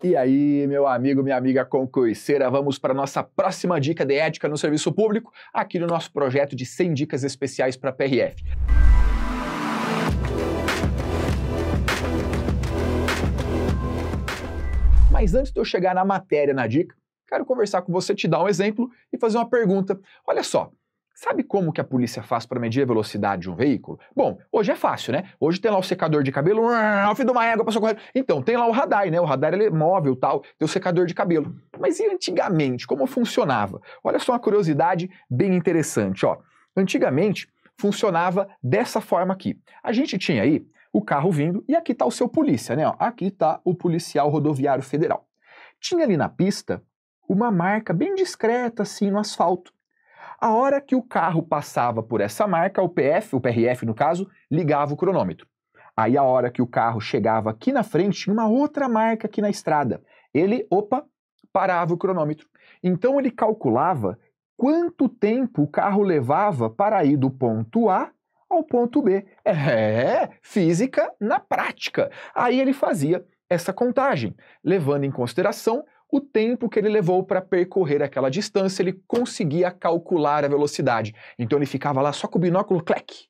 E aí, meu amigo, minha amiga concurseira, vamos para a nossa próxima dica de ética no serviço público, aqui no nosso projeto de 100 dicas especiais para a PRF. Mas antes de eu chegar na matéria, na dica, quero conversar com você, te dar um exemplo e fazer uma pergunta. Olha só, Sabe como que a polícia faz para medir a velocidade de um veículo? Bom, hoje é fácil, né? Hoje tem lá o secador de cabelo, o fim de uma égua passou correndo. Então, tem lá o radar, né? O radar ele é móvel tal, tem o secador de cabelo. Mas e antigamente, como funcionava? Olha só uma curiosidade bem interessante, ó. Antigamente, funcionava dessa forma aqui. A gente tinha aí o carro vindo e aqui está o seu polícia, né? Ó, aqui está o policial rodoviário federal. Tinha ali na pista uma marca bem discreta assim no asfalto. A hora que o carro passava por essa marca, o PF, o PRF no caso, ligava o cronômetro. Aí a hora que o carro chegava aqui na frente, tinha uma outra marca aqui na estrada. Ele, opa, parava o cronômetro. Então ele calculava quanto tempo o carro levava para ir do ponto A ao ponto B. É, física na prática. Aí ele fazia essa contagem, levando em consideração o tempo que ele levou para percorrer aquela distância, ele conseguia calcular a velocidade. Então ele ficava lá só com o binóculo, clec,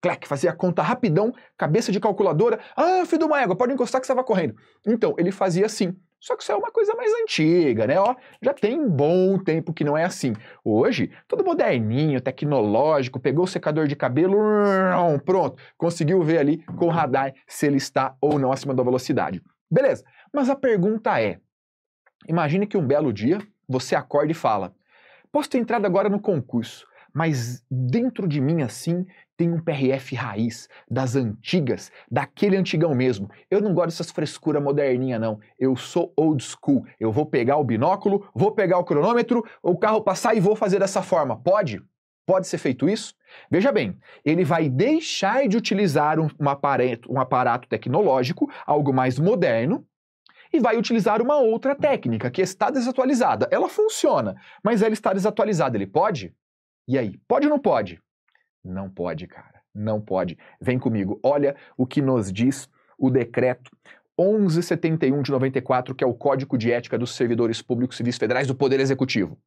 clec, fazia a conta rapidão, cabeça de calculadora, ah, filho de uma égua, pode encostar que você estava correndo. Então ele fazia assim. Só que isso é uma coisa mais antiga, né? Ó, já tem um bom tempo que não é assim. Hoje, todo moderninho, tecnológico, pegou o secador de cabelo, pronto, conseguiu ver ali com o radar se ele está ou não acima da velocidade. Beleza, mas a pergunta é: Imagine que um belo dia você acorda e fala: Posso ter entrado agora no concurso, mas dentro de mim assim tem um PRF raiz, das antigas, daquele antigão mesmo. Eu não gosto dessas frescura moderninha não. Eu sou old school. Eu vou pegar o binóculo, vou pegar o cronômetro, o carro passar e vou fazer dessa forma. Pode? Pode ser feito isso? Veja bem, ele vai deixar de utilizar um, um, aparato, um aparato tecnológico, algo mais moderno, e vai utilizar uma outra técnica que está desatualizada. Ela funciona, mas ela está desatualizada. Ele pode? E aí, pode ou não pode? Não pode, cara. Não pode. Vem comigo. Olha o que nos diz o decreto 1171 de 94, que é o Código de Ética dos Servidores Públicos Civis Federais do Poder Executivo.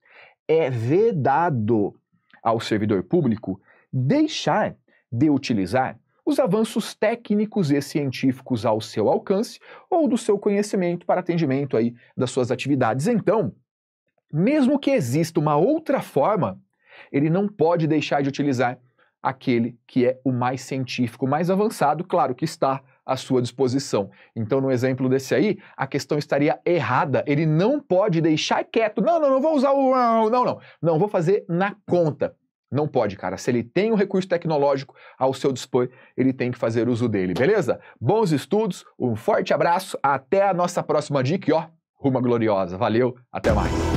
É vedado ao servidor público deixar de utilizar os avanços técnicos e científicos ao seu alcance ou do seu conhecimento para atendimento aí das suas atividades. Então, mesmo que exista uma outra forma, ele não pode deixar de utilizar aquele que é o mais científico, mais avançado, claro que está à sua disposição. Então, no exemplo desse aí, a questão estaria errada. Ele não pode deixar quieto. Não, não, não vou usar o não, não. Não, vou fazer na conta. Não pode, cara. Se ele tem um recurso tecnológico ao seu dispor, ele tem que fazer uso dele, beleza? Bons estudos, um forte abraço, até a nossa próxima dica e ó, ruma gloriosa. Valeu, até mais.